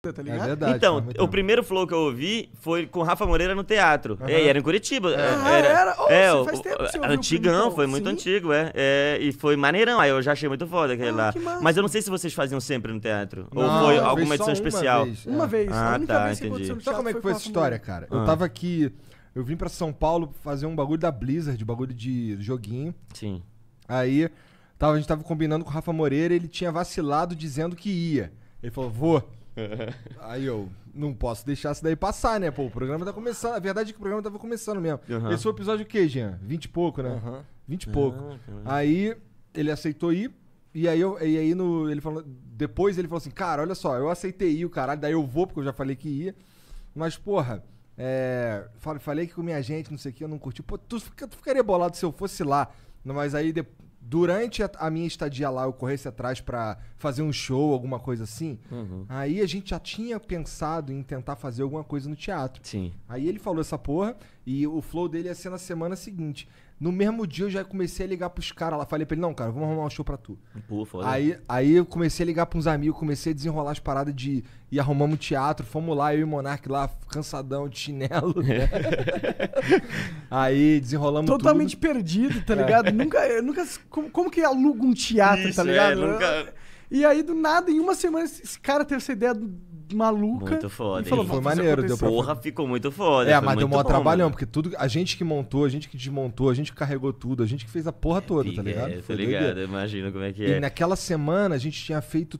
tá é ligado? É verdade, então, o primeiro flow que eu ouvi foi com Rafa Moreira no teatro. Uhum. É, e era em Curitiba. Ah, é, era, era. Oh, é, o, faz tempo que antigão, então. foi muito Sim. antigo, é, é, E foi maneirão. Aí eu já achei muito foda aquele ah, lá. Mas eu não sei se vocês faziam sempre no teatro. Não, ou foi alguma edição uma especial. Vez, é. uma ah, vez. Ah, tá, entendi. Sabe como é que foi essa história, cara? Eu tava ah. aqui. Eu vim pra São Paulo fazer um bagulho da Blizzard, bagulho de joguinho. Sim. Aí, tava, a gente tava combinando com o Rafa Moreira, ele tinha vacilado dizendo que ia. Ele falou, vou. Aí eu não posso deixar isso daí passar, né? Pô, o programa tá começando. A verdade é que o programa tava começando mesmo. Uhum. Esse foi o episódio o quê, Jean? 20 e pouco, né? Uhum. 20 e pouco. Uhum. Aí ele aceitou ir. E aí, eu, e aí no, ele falou, depois ele falou assim, cara, olha só, eu aceitei ir o caralho, daí eu vou, porque eu já falei que ia. Mas, porra, é, falei que com minha gente, não sei o que, eu não curti. Pô, tu, tu ficaria bolado se eu fosse lá. Mas aí depois durante a, minha estadia lá eu corresse atrás para fazer um show, alguma coisa assim, uhum. aí a gente já tinha pensado em tentar fazer alguma coisa no teatro. Sim. Aí ele falou essa porra e o flow dele ia ser na semana seguinte. No mesmo dia eu já comecei a ligar pros caras lá. Falei pra ele, não, cara, vamos arrumar um show pra tu. Pô, Aí, aí eu comecei a ligar pros uns amigos, comecei a desenrolar as paradas de. E arrumamos teatro, fomos lá, eu e o Monark lá, cansadão, de chinelo. Né? aí desenrolamos Totalmente tudo. perdido, tá ligado? É. Nunca, nunca. Como, como que aluga um teatro, tá Isso, tá ligado? É, nunca... E aí, do nada, em uma semana, esse cara teve essa ideia do maluca. Muito foda. E falou, foi maneiro, deu pra Porra, ficou muito foda. É, mas deu maior trabalhão, mano. porque tudo, a gente que montou, a gente que desmontou, a gente que carregou tudo, a gente que fez a porra toda, tá ligado? É, tá ligado, imagina como é que é. E naquela semana a gente tinha feito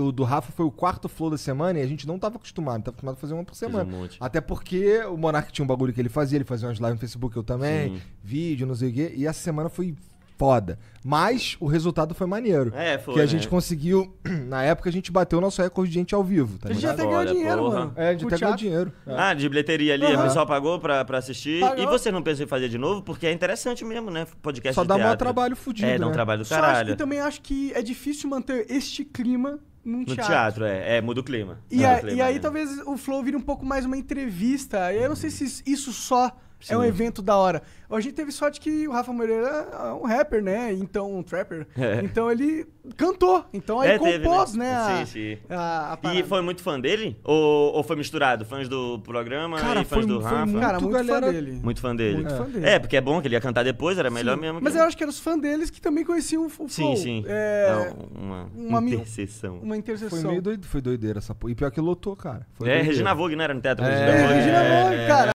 o do Rafa foi o quarto flow da semana e a gente não tava acostumado, tava acostumado a fazer uma por semana. Um Até porque o Monark tinha um bagulho que ele fazia, ele fazia umas lives no Facebook, eu também, Sim. vídeo, não sei o quê, e essa semana foi foda. Mas o resultado foi maneiro. É, foi. Que a né? gente conseguiu. Na época a gente bateu o nosso recorde de gente ao vivo. Tá a gente já até ganhou dinheiro, porra. mano. É, a gente até ganhou dinheiro. É. Ah, de bilheteria ali. Uhum. O pessoal pagou pra, pra assistir. Pagou. E você não pensou em fazer de novo? Porque é interessante mesmo, né? Podcast Só de dá maior um trabalho fudido. É, dá um né? trabalho do caralho. Só acho também acho que é difícil manter este clima num teatro. No teatro, é. É, muda o clima. E, a, o clima, e aí né? talvez o Flow vire um pouco mais uma entrevista. Eu não sei se isso só Sim. É um evento da hora. A gente teve sorte que o Rafa Moreira é um rapper, né? Então, um trapper. É. Então ele cantou. Então aí é, compôs, teve, né? né? A, sim, sim. A, a e foi muito fã dele? Ou, ou foi misturado? Fãs do programa cara, e fãs foi, do Rafa? Muito, cara, muito galera... fã dele. Muito fã dele. Muito é. fã dele. É, porque é bom que ele ia cantar depois, era melhor sim. mesmo. Mas eu acho que eram os fãs deles que também conheciam o, o Sim, sim. É... é uma, uma interseção. Uma interseção. Foi meio doido, foi doideira essa porra. E pior que lotou, cara. Foi é, doideira. Regina Vogue, não era no teatro? É, Regina Vogue, é, é, cara.